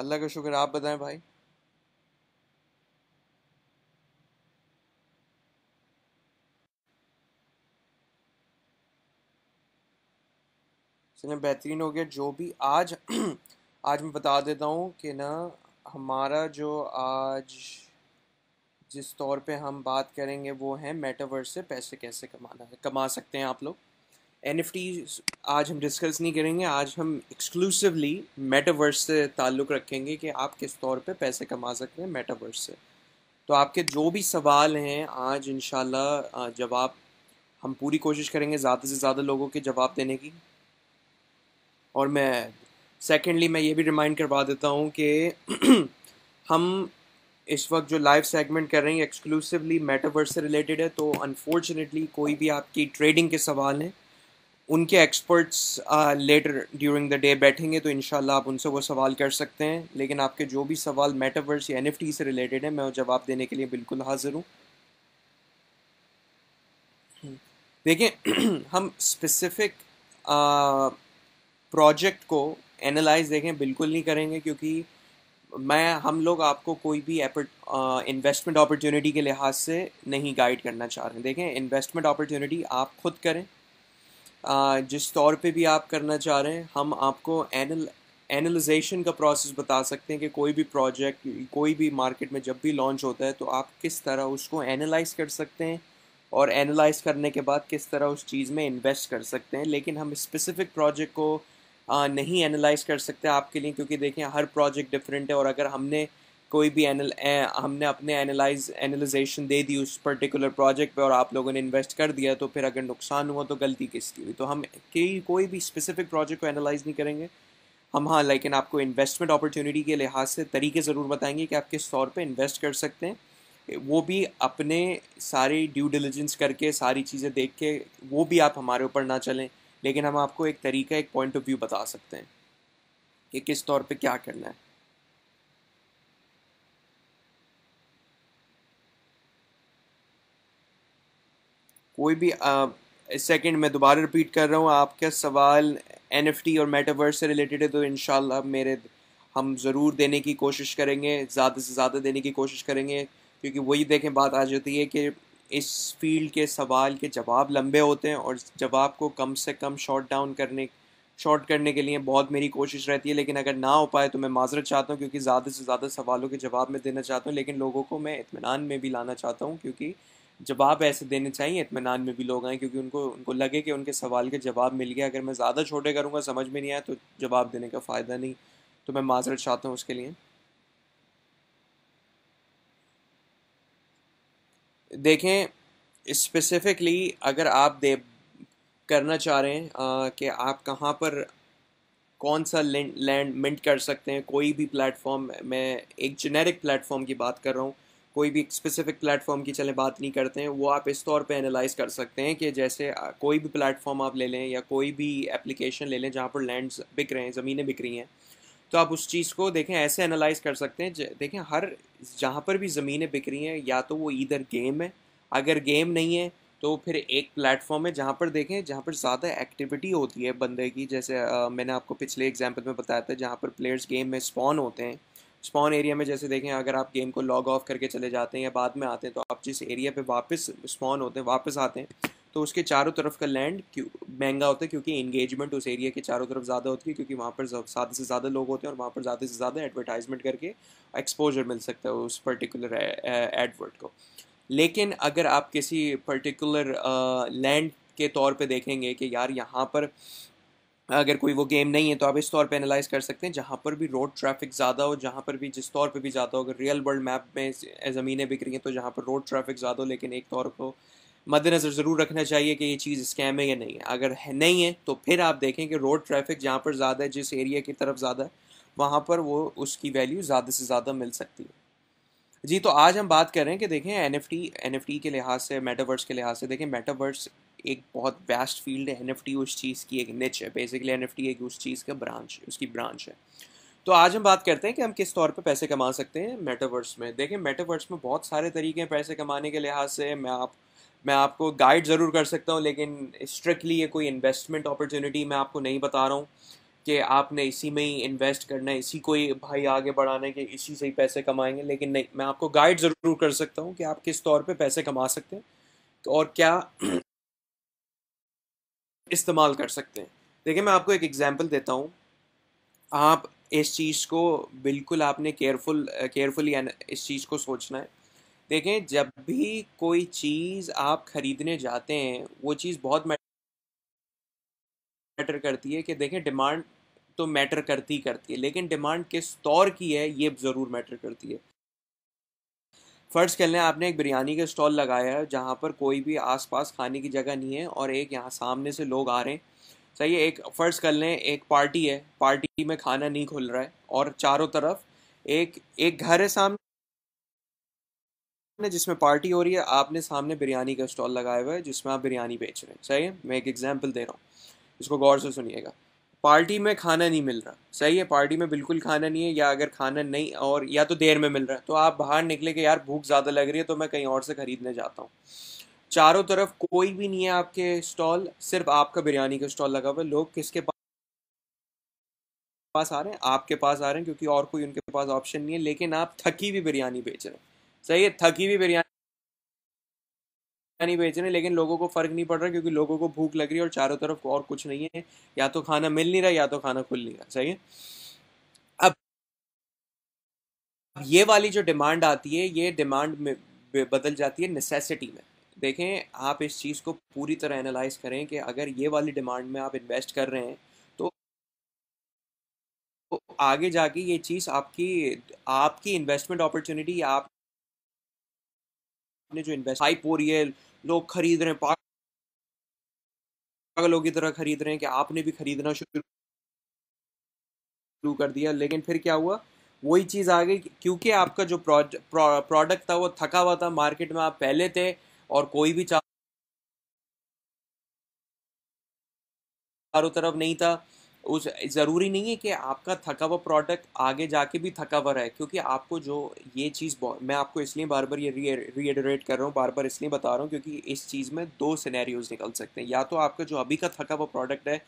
अल्लाह का शुक्र आप बताएं भाई चलें बेहतरीन हो गया जो भी आज आज मैं बता देता हूँ कि ना हमारा जो आज जिस तौर पे हम बात करेंगे वो है मेटावर्स से पैसे कैसे कमाना है कमा सकते हैं आप लोग एन आज हम डिस्कस नहीं करेंगे आज हम एक्सक्लूसिवली मेटावर्स से ताल्लुक़ रखेंगे कि आप किस तौर पे पैसे कमा सकते हैं मेटावर्स से तो आपके जो भी सवाल हैं आज इन जवाब हम पूरी कोशिश करेंगे ज़्यादा से ज़्यादा लोगों के जवाब देने की और मैं सेकेंडली मैं ये भी रिमाइंड करवा देता हूँ कि हम इस वक्त जो लाइव सेगमेंट कर रहे हैं एक्सक्लूसिवली मेटावर्स से रिलेटेड है तो अनफॉर्चुनेटली कोई भी आपकी ट्रेडिंग के सवाल हैं उनके experts later during the day बैठेंगे तो इनशाला आप उनसे वो सवाल कर सकते हैं लेकिन आपके जो भी सवाल मेटावर्स या एनएफटी से रिलेटेड है मैं जवाब देने के लिए बिल्कुल हाजिर हूँ देखें हम स्पेसिफिक प्रोजेक्ट uh, को एनालाइज देखें बिल्कुल नहीं करेंगे क्योंकि मैं हम लोग आपको कोई भी इन्वेस्टमेंट अपॉर्चुनिटी uh, के लिहाज से नहीं गाइड करना चाह रहे हैं देखें इन्वेस्टमेंट अपॉर्चुनिटी आप खुद करें जिस तौर पे भी आप करना चाह रहे हैं हम आपको एनल एनालिजेशन का प्रोसेस बता सकते हैं कि कोई भी प्रोजेक्ट कोई भी मार्केट में जब भी लॉन्च होता है तो आप किस तरह उसको एनालाइज कर सकते हैं और एनालाइज करने के बाद किस तरह उस चीज़ में इन्वेस्ट कर सकते हैं लेकिन हम स्पेसिफिक प्रोजेक्ट को नहीं एनालाइज कर सकते आपके लिए क्योंकि देखें हर प्रोजेक्ट डिफरेंट है और अगर हमने कोई भी एनल हमने अपने एनालाइज एनालाइजेशन दे दी उस पर्टिकुलर प्रोजेक्ट पे और आप लोगों ने इन्वेस्ट कर दिया तो फिर अगर नुकसान हुआ तो गलती किसकी हुई तो हम कई कोई भी स्पेसिफिक प्रोजेक्ट को एनालाइज नहीं करेंगे हम हाँ लेकिन आपको इन्वेस्टमेंट अपॉर्चुनिटी के लिहाज से तरीके ज़रूर बताएंगे कि आप किस तौर पर इन्वेस्ट कर सकते हैं वो भी अपने सारी ड्यू डिलीजेंस करके सारी चीज़ें देख के वो भी आप हमारे ऊपर ना चलें लेकिन हम आपको एक तरीका एक पॉइंट ऑफ व्यू बता सकते हैं कि किस तौर पे क्या करना है कोई भी सेकंड मैं दोबारा रिपीट कर रहा हूँ आपका सवाल एन और मेटावर्स से रिलेटेड है तो इन मेरे हम ज़रूर देने की कोशिश करेंगे ज़्यादा से ज़्यादा देने की कोशिश करेंगे क्योंकि वही देखें बात आ जाती है कि इस फील्ड के सवाल के जवाब लंबे होते हैं और जवाब को कम से कम शॉर्ट डाउन करने शॉर्ट करने के लिए बहुत मेरी कोशिश रहती है लेकिन अगर ना हो पाए तो मैं माजरत चाहता हूँ क्योंकि ज़्यादा से ज़्यादा सवालों के जवाब में देना चाहता हूँ लेकिन लोगों को मैं इतमान में भी लाना चाहता हूँ क्योंकि जवाब ऐसे देने चाहिए इतमान में भी लोग आए क्योंकि उनको उनको लगे कि उनके सवाल के जवाब मिल गया अगर मैं ज़्यादा छोटे करूँगा समझ में नहीं आया तो जवाब देने का फ़ायदा नहीं तो मैं माजरत चाहता हूँ उसके लिए देखें स्पेसिफिकली अगर आप दे करना चाह रहे हैं कि आप कहाँ पर कौन सा लैंड मिंट कर सकते हैं कोई भी प्लेटफॉर्म मैं एक जेनेरिक प्लेटफॉर्म की बात कर रहा हूँ कोई भी स्पेसिफिक प्लेटफॉर्म की चले बात नहीं करते हैं वो आप इस तौर पे एनालाइज कर सकते हैं कि जैसे कोई भी प्लेटफॉर्म आप ले लें या कोई भी एप्लीकेशन ले लें जहाँ पर लैंड्स बिक रहे हैं ज़मीनें बिक रही हैं तो आप उस चीज़ को देखें ऐसे एनालाइज कर सकते हैं देखें हर जहाँ पर भी ज़मीनें बिक रही हैं या तो वो इधर गेम है अगर गेम नहीं है तो फिर एक प्लेटफॉर्म है जहाँ पर देखें जहाँ पर ज़्यादा एक्टिविटी होती है बंदे की जैसे आ, मैंने आपको पिछले एग्जाम्पल में बताया था जहाँ पर प्लेयर्स गेम में स्पॉन होते हैं स्पॉन एरिया में जैसे देखें अगर आप गेम को लॉग ऑफ करके चले जाते हैं या बाद में आते हैं तो आप जिस एरिया पे वापस स्पॉन होते हैं वापस आते हैं तो उसके चारों तरफ का लैंड महंगा होता है क्योंकि इंगेजमेंट उस एरिया के चारों तरफ ज़्यादा होती है क्योंकि वहाँ पर ज़्यादा से ज़्यादा लोग होते हैं और वहाँ पर ज़्यादा से ज़्यादा एडवर्टाइजमेंट करके एक्सपोजर मिल सकता है उस पर्टिकुलर एडवर्ट को लेकिन अगर आप किसी पर्टिकुलर लैंड के तौर पे देखेंगे कि यार यहाँ पर अगर कोई वो गेम नहीं है तो आप इस तौर पे एनालाइज कर सकते हैं जहाँ पर भी रोड ट्रैफिक ज़्यादा हो जहाँ पर भी जिस तौर पे भी ज़्यादा हो अगर रियल वर्ल्ड मैप में ज़मीनें बिक रही हैं तो जहाँ पर रोड ट्रैफिक ज़्यादा हो लेकिन एक तौर को मद्देनज़र ज़रूर रखना चाहिए कि ये चीज़ स्कैम है या नहीं है अगर है नहीं है तो फिर आप देखें कि रोड ट्रैफिक जहाँ पर ज़्यादा है जिस एरिया की तरफ ज़्यादा है वहाँ पर वो उसकी वैल्यू ज़्यादा से ज़्यादा मिल सकती है जी तो आज हम बात कर रहे हैं कि देखें एन एफ टी के लिहाज से मेटावर्स के लिहाज से देखें मेटावर्स एक बहुत वेस्ट फील्ड है एन उस चीज़ की एक निच है बेसिकली एन एक उस चीज़ का ब्रांच उसकी ब्रांच है तो आज हम बात करते हैं कि हम किस तौर पे पैसे कमा सकते हैं मेटावर्स में देखें मेटावर्स में बहुत सारे तरीके हैं पैसे कमाने के लिहाज से मैं आप मैं आपको गाइड ज़रूर कर सकता हूँ लेकिन स्ट्रिक्टली ये कोई इन्वेस्टमेंट अपॉर्चुनिटी मैं आपको नहीं बता रहा हूँ कि आपने इसी में ही इन्वेस्ट करना है इसी को ही भाई आगे बढ़ाना है कि इसी से ही पैसे कमाएंगे लेकिन नहीं मैं आपको गाइड ज़रूर कर सकता हूँ कि आप किस तौर पर पैसे कमा सकते हैं और क्या इस्तेमाल कर सकते हैं देखिए मैं आपको एक एग्ज़ाम्पल देता हूँ आप इस चीज़ को बिल्कुल आपने केयरफुल केयरफुली इस चीज़ को सोचना है देखें जब भी कोई चीज़ आप ख़रीदने जाते हैं वो चीज़ बहुत मैटर करती है कि देखें डिमांड तो मैटर करती करती है लेकिन डिमांड किस तौर की है ये ज़रूर मैटर करती है फ़र्ज़ कर लें आपने एक बिरयानी का स्टॉल लगाया है जहाँ पर कोई भी आसपास खाने की जगह नहीं है और एक यहाँ सामने से लोग आ रहे हैं सही है एक फ़र्ज़ कर लें एक पार्टी है पार्टी में खाना नहीं खुल रहा है और चारों तरफ एक एक घर है सामने जिसमें पार्टी हो रही है आपने सामने बिरयानी का स्टॉल लगाया हुआ है जिसमें आप बिरयानी बेच रहे हैं सही है मैं एक एग्जाम्पल दे रहा हूँ इसको गौर से सुनिएगा पार्टी में खाना नहीं मिल रहा सही है पार्टी में बिल्कुल खाना नहीं है या अगर खाना नहीं और या तो देर में मिल रहा है तो आप बाहर निकले कि यार भूख ज़्यादा लग रही है तो मैं कहीं और से ख़रीदने जाता हूँ चारों तरफ कोई भी नहीं है आपके स्टॉल सिर्फ आपका बिरयानी का स्टॉल लगा हुआ है लोग किसके पास पास आ रहे हैं आपके पास आ रहे हैं क्योंकि और कोई उनके पास ऑप्शन नहीं है लेकिन आप थकी हुई बिरयानी बेच रहे हैं सही है थकी हुई बिरयानी नहीं बेच रहे लेकिन लोगों को फ़र्क नहीं पड़ रहा क्योंकि लोगों को भूख लग रही है और चारों तरफ और कुछ नहीं है या तो खाना मिल नहीं रहा या तो खाना खुल नहीं रहा सही है अब ये वाली जो डिमांड आती है ये डिमांड में बदल जाती है नेसेसिटी में देखें आप इस चीज़ को पूरी तरह एनालाइज करें कि अगर ये वाली डिमांड में आप इन्वेस्ट कर रहे हैं तो, तो आगे जाके ये चीज़ आपकी आपकी इन्वेस्टमेंट अपॉर्चुनिटी आप ने जो इन्वेस्ट हाई पोरियल लोग खरीद रहे हैं पागलों की तरह खरीद रहे हैं कि आपने भी खरीदना शुरू कर दिया लेकिन फिर क्या हुआ वही चीज़ आ गई क्योंकि आपका जो प्रोडक्ट था वो थका हुआ था मार्केट में आप पहले थे और कोई भी चारों तरफ नहीं था उस ज़रूरी नहीं है कि आपका थका हुआ प्रोडक्ट आगे जाके भी थका हुआ रहे क्योंकि आपको जो ये चीज़ मैं आपको इसलिए बार बार ये रीएडरेट कर रहा हूँ बार बार इसलिए बता रहा हूँ क्योंकि इस चीज़ में दो सिनेरियोज निकल सकते हैं या तो आपका जो अभी का थका हुआ प्रोडक्ट है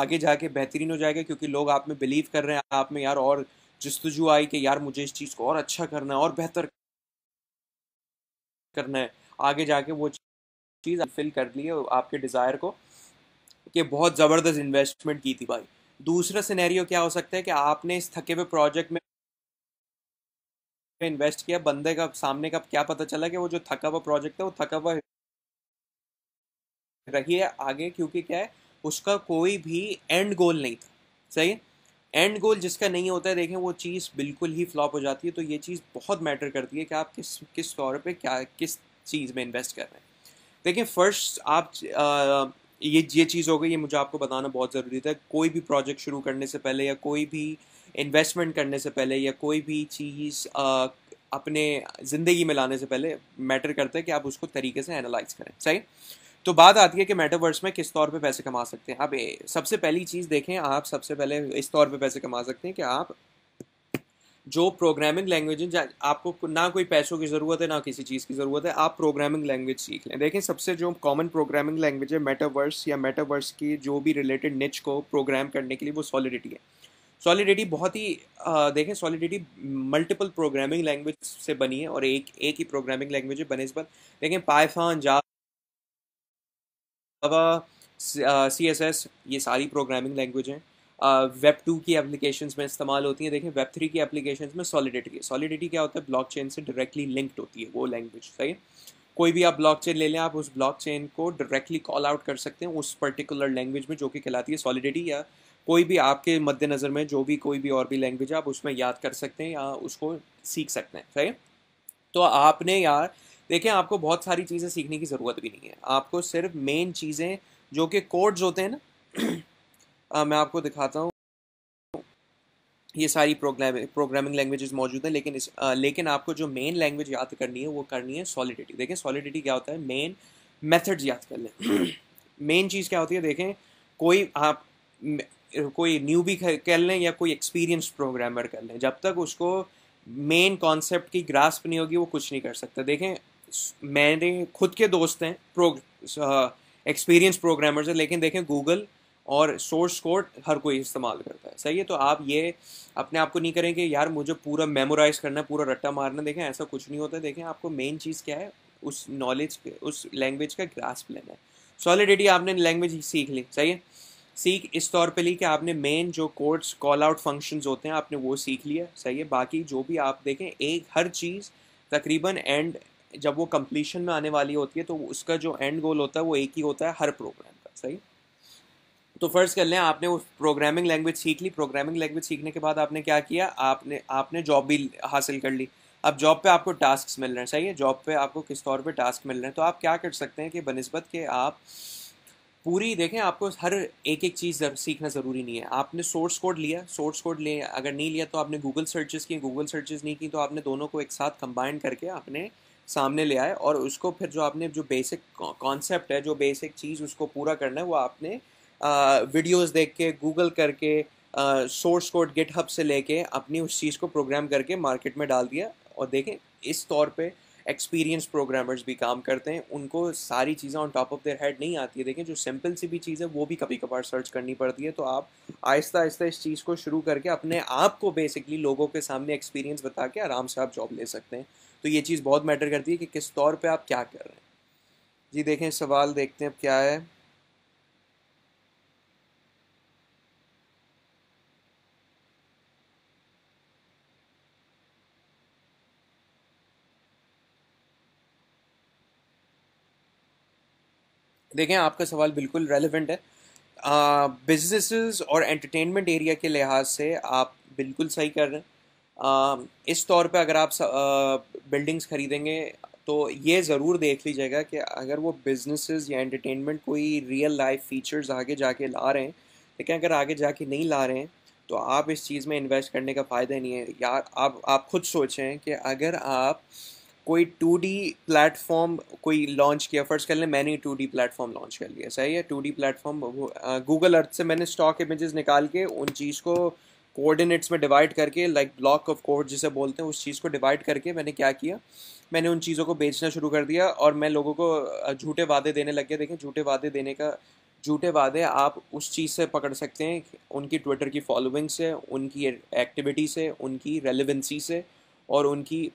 आगे जाके बेहतरीन हो जाएगा क्योंकि लोग आप में बिलीव कर रहे हैं आप में यार और जस्तजू आई कि यार मुझे इस चीज़ को और अच्छा करना है और बेहतर करना है आगे जाके वो चीज़ फिल कर ली है आपके डिज़ायर को कि बहुत ज़बरदस्त इन्वेस्टमेंट की थी भाई दूसरा सिनेरियो क्या हो सकता है कि आपने इस थके हुए प्रोजेक्ट में इन्वेस्ट किया बंदे का सामने का क्या पता चला कि वो जो थका हुआ प्रोजेक्ट है वो थका हुआ रही है आगे क्योंकि क्या है उसका कोई भी एंड गोल नहीं था सही है एंड गोल जिसका नहीं होता है देखें वो चीज़ बिल्कुल ही फ्लॉप हो जाती है तो ये चीज़ बहुत मैटर करती है कि आप किस किस तौर पे क्या किस चीज़ में इन्वेस्ट कर रहे हैं देखिए फर्स्ट आप ये ये चीज़ हो गई ये मुझे आपको बताना बहुत ज़रूरी था कोई भी प्रोजेक्ट शुरू करने से पहले या कोई भी इन्वेस्टमेंट करने से पहले या कोई भी चीज़ अपने ज़िंदगी में लाने से पहले मैटर करता है कि आप उसको तरीके से एनालाइज करें सही तो बात आती है कि मेटावर्स में किस तौर पे पैसे कमा सकते हैं आप सबसे पहली चीज़ देखें आप सबसे पहले इस तौर पे पैसे कमा सकते हैं कि आप जो प्रोग्रामिंग लैंग्वेज आपको ना कोई पैसों की ज़रूरत है ना किसी चीज़ की ज़रूरत है आप प्रोग्रामिंग लैंग्वेज सीख लें देखें सबसे जो कॉमन प्रोग्रामिंग लैंग्वेज है मेटावर्स या मेटावर्स की जो भी रिलेटेड निच को प्रोग्राम करने के लिए वो सॉलिडिटी है सॉलिडिटी बहुत ही देखें सॉलिडिटी मल्टीपल प्रोग्रामिंग लैंग्वेज से बनी है और एक एक ही प्रोग्रामिंग लैंग्वेज है बने इस पर देखें पाइथान जावा सी एस एस ये सारी प्रोग्रामिंग लैंग्वेज हैं वेब टू की एप्लीकेशन में इस्तेमाल होती हैं देखें वेब थ्री की एप्लीकेशन में सॉलिडिटी सॉलिडिटी क्या होता है ब्लॉक चेन से डायरेक्टली लिंक्ड होती है वो लैंग्वेज सही कोई भी आप ब्लॉक चेन ले लें आप उस ब्लॉक चेन को डायरेक्टली कॉल आउट कर सकते हैं उस पर्टिकुलर लैंग्वेज में जो कि कहलाती है सॉलिडिटी या कोई भी आपके मद्देनज़र में जो भी कोई भी और भी लैंग्वेज है आप उसमें याद कर सकते हैं या उसको सीख सकते हैं सही तो आपने यार देखें आपको बहुत सारी चीज़ें सीखने की ज़रूरत भी नहीं है आपको सिर्फ मेन चीज़ें जो कि कोड्स होते हैं ना आ, मैं आपको दिखाता हूँ ये सारी प्रोग्राम प्रोग्रामिंग लैंग्वेजेस मौजूद हैं लेकिन इस आ, लेकिन आपको जो मेन लैंग्वेज याद करनी है वो करनी है सॉलिडिटी देखें सॉलिडिटी क्या होता है मेन मेथड्स याद कर लें मेन चीज़ क्या होती है देखें कोई आप कोई न्यू भी कर लें या कोई एक्सपीरियंस प्रोग्रामर कर लें जब तक उसको मेन कॉन्सेप्ट की ग्रास्प नहीं होगी वो कुछ नहीं कर सकता देखें मेरे खुद के दोस्त हैं प्रो एक्सपीरियंस प्रोग्रामर्स हैं लेकिन देखें गूगल और सोर्स कोड हर कोई इस्तेमाल करता है सही है तो आप ये अपने आप को नहीं करें कि यार मुझे पूरा मेमोराइज करना है पूरा रट्टा मारना देखें ऐसा कुछ नहीं होता देखें आपको मेन चीज़ क्या है उस नॉलेज उस लैंग्वेज का ग्रास्प लेना है सॉलिडिटी आपने लैंग्वेज सीख ली सही है सीख इस तौर पे ली कि आपने मेन जो कोड्स कॉल आउट फंक्शन होते हैं आपने वो सीख लिया सही है बाकी जो भी आप देखें एक हर चीज़ तकरीबन एंड जब वो कंप्लीशन में आने वाली होती है तो उसका जो एंड गोल होता है वो एक ही होता है हर प्रोग्राम का सही तो फ़र्ज़ कर लें आपने उस प्रोग्रामिंग लैंग्वेज सीख ली प्रोग्रामिंग लैंग्वेज सीखने के बाद आपने क्या किया आपने आपने जॉब भी हासिल कर ली अब जॉब पे आपको टास्क मिल रहे हैं सही है जॉब पे आपको किस तौर पे टास्क मिल रहे हैं तो आप क्या कर सकते हैं कि बनस्बत के आप पूरी देखें आपको हर एक एक चीज़ सीखना ज़रूरी नहीं है आपने सोर्स कोड लिया सोर्स कोड लिए अगर नहीं लिया तो आपने गूगल सर्चेज़ की गूगल सर्चेज़ नहीं की तो आपने दोनों को एक साथ कंबाइन करके आपने सामने ले आए और उसको फिर जो आपने जो बेसिक कॉन्सेप्ट है जो बेसिक चीज़ उसको पूरा करना है वो आपने वीडियोस देख के गूगल करके सोर्स कोड हब से लेके अपनी उस चीज़ को प्रोग्राम करके मार्केट में डाल दिया और देखें इस तौर पे एक्सपीरियंस प्रोग्रामर्स भी काम करते हैं उनको सारी चीज़ें on top of their head नहीं आती है देखें जो सिंपल सी भी चीज़ है वो भी कभी कभार सर्च करनी पड़ती है तो आप आहिस्ता आहिस्ता इस चीज़ को शुरू करके अपने आप को बेसिकली लोगों के सामने एक्सपीरियंस बता के आराम से आप जॉब ले सकते हैं तो ये चीज़ बहुत मैटर करती है कि किस तौर पर आप क्या कर रहे हैं जी देखें सवाल देखते हैं अब क्या है देखें आपका सवाल बिल्कुल रेलिवेंट है बिजनेस uh, और एंटरटेनमेंट एरिया के लिहाज से आप बिल्कुल सही कर रहे हैं uh, इस तौर पे अगर आप बिल्डिंग्स uh, ख़रीदेंगे तो ये ज़रूर देख लीजिएगा कि अगर वो बिजनेसेस या एंटरटेनमेंट कोई रियल लाइफ फीचर्स आगे जाके ला रहे हैं लेकिन अगर आगे जाके नहीं ला रहे हैं तो आप इस चीज़ में इन्वेस्ट करने का फ़ायदा नहीं है यार आप आप खुद सोचें कि अगर आप कोई टू डी प्लेटफॉर्म कोई लॉन्च किया फर्स्ट कर लें मैंने ही टू डी प्लेटफॉर्म लॉन्च कर लिया सही है two D platform Google Earth से मैंने स्टॉक इमेजेस निकाल के उन चीज़ को कोऑर्डिनेट्स में डिवाइड करके लाइक ब्लॉक ऑफ कोड जिसे बोलते हैं उस चीज़ को डिवाइड करके मैंने क्या किया मैंने उन चीज़ों को बेचना शुरू कर दिया और मैं लोगों को झूठे वादे देने लग गया देखें झूठे वादे देने का झूठे वादे आप उस चीज़ से पकड़ सकते हैं उनकी ट्विटर की फॉलोइंग से उनकी एक्टिविटी से उनकी रेलिवेंसी से और उनकी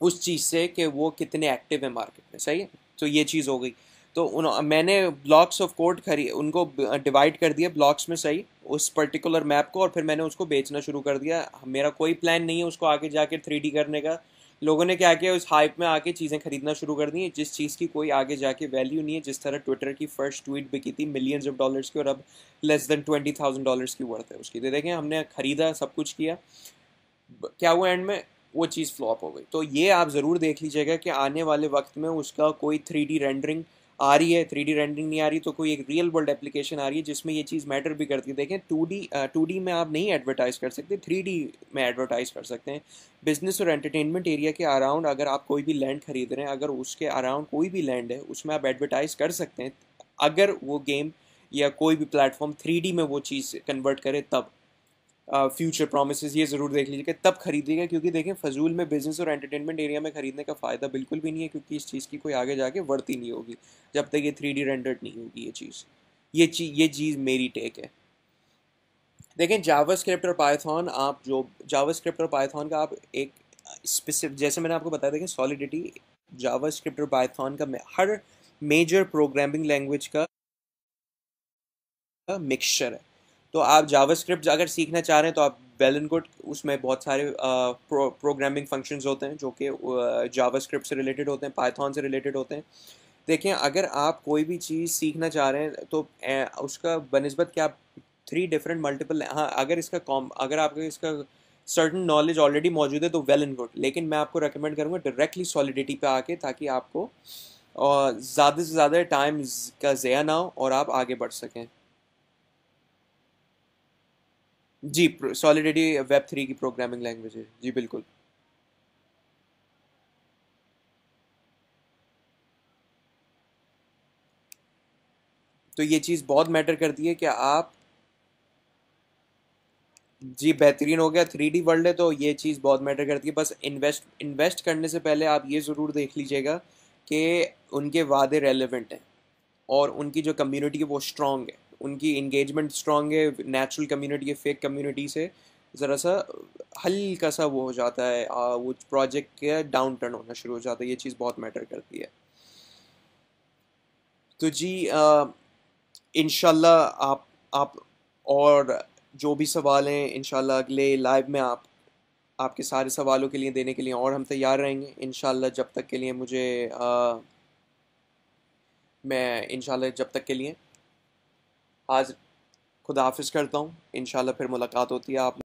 उस चीज़ से कि वो कितने एक्टिव हैं मार्केट में सही है तो ये चीज़ हो गई तो उन मैंने ब्लॉक्स ऑफ कोड खरी उनको डिवाइड कर दिया ब्लॉक्स में सही उस पर्टिकुलर मैप को और फिर मैंने उसको बेचना शुरू कर दिया मेरा कोई प्लान नहीं है उसको आगे जाके थ्री करने का लोगों ने क्या किया उस हाइप में आके चीज़ें खरीदना शुरू कर दी जिस चीज़ की कोई आगे जाके वैल्यू नहीं है जिस तरह ट्विटर की फर्स्ट ट्वीट बिकी थी मिलियंस ऑफ डॉलर्स की और अब less than twenty thousand dollars की वर्थ है उसकी तो देखें हमने खरीदा सब कुछ किया क्या हुआ एंड में वो चीज़ फ्लॉप हो गई तो ये आप ज़रूर देख लीजिएगा कि आने वाले वक्त में उसका कोई थ्री डी रेंडरिंग आ रही है थ्री डी रेंडरिंग नहीं आ रही तो कोई एक रियल वर्ल्ड एप्लीकेशन आ रही है जिसमें ये चीज़ मैटर भी करती है देखें टू डी टू डी में आप नहीं एडवर्टाइज़ कर सकते थ्री डी में एडवर्टाइज़ कर सकते हैं बिजनेस और एंटरटेनमेंट एरिया के अराउंड अगर आप कोई भी लैंड खरीद रहे हैं अगर उसके अराउंड कोई भी लैंड है उसमें आप एडवर्टाइज़ कर सकते हैं अगर वो गेम या कोई भी प्लेटफॉर्म थ्री में वो चीज़ कन्वर्ट करे तब फ्यूचर प्रोमिस ये ज़रूर देख लीजिएगा तब खरीदिएगा क्योंकि देखें फजूल में बिज़नेस और एंटरटेनमेंट एरिया में ख़रीदने का फ़ायदा बिल्कुल भी नहीं है क्योंकि इस चीज़ की कोई आगे जाके बढ़ती नहीं होगी जब तक ये थ्री डी रेंडर्ड नहीं होगी ये चीज़ ये चीज़ ये चीज़ मेरी टेक है देखें जावा स्क्रिप्ट और पाइथॉन आप जो जावा स्क्रिप्ट और पाइथॉन का आप एक स्पेसिफिक जैसे मैंने आपको बताया देखें सॉलिडिटी जावा स्क्रिप्ट और पाइथॉन का हर मेजर प्रोग्रामिंग लैंग्वेज का मिक्सचर है तो आप जावास्क्रिप्ट अगर सीखना चाह रहे हैं तो आप वेल एंड गुड उसमें बहुत सारे प्रो, प्रोग्रामिंग फंक्शंस होते हैं जो कि जावास्क्रिप्ट से रिलेटेड होते हैं पाइथन से रिलेटेड होते हैं देखें अगर आप कोई भी चीज़ सीखना चाह रहे हैं तो ए, उसका बनस्बत क्या आप थ्री डिफरेंट मल्टीपल हाँ अगर इसका कॉम अगर आपका इसका सर्टन नॉलेज ऑलरेडी मौजूद है तो वेल एंड गुड लेकिन मैं आपको रिकमेंड करूँगा डायरेक्टली सॉलिडिटी पे आके ताकि आपको ज़्यादा से ज़्यादा टाइम का ज़या ना हो और आप आगे बढ़ सकें जी सॉलिडिटी वेब थ्री की प्रोग्रामिंग लैंग्वेज है जी बिल्कुल तो ये चीज़ बहुत मैटर करती है कि आप जी बेहतरीन हो गया थ्री डी वर्ल्ड है तो ये चीज़ बहुत मैटर करती है बस इन्वेस्ट इन्वेस्ट करने से पहले आप ये ज़रूर देख लीजिएगा कि उनके वादे रेलिवेंट हैं और उनकी जो कम्युनिटी है वो स्ट्रांग है उनकी इंगेजमेंट स्ट्रांग है नेचुरल कम्युनिटी है फेक कम्युनिटी से ज़रा सा हल्का सा वो हो जाता है आ, वो प्रोजेक्ट के डाउन टर्न होना शुरू हो जाता है ये चीज़ बहुत मैटर करती है तो जी इन आप आप और जो भी सवाल हैं इन अगले लाइव में आप आपके सारे सवालों के लिए देने के लिए और हम तैयार रहेंगे इन जब तक के लिए मुझे आ, मैं इन जब तक के लिए आज खुदा हाफिज़ करता हूँ इन फिर मुलाकात होती है आप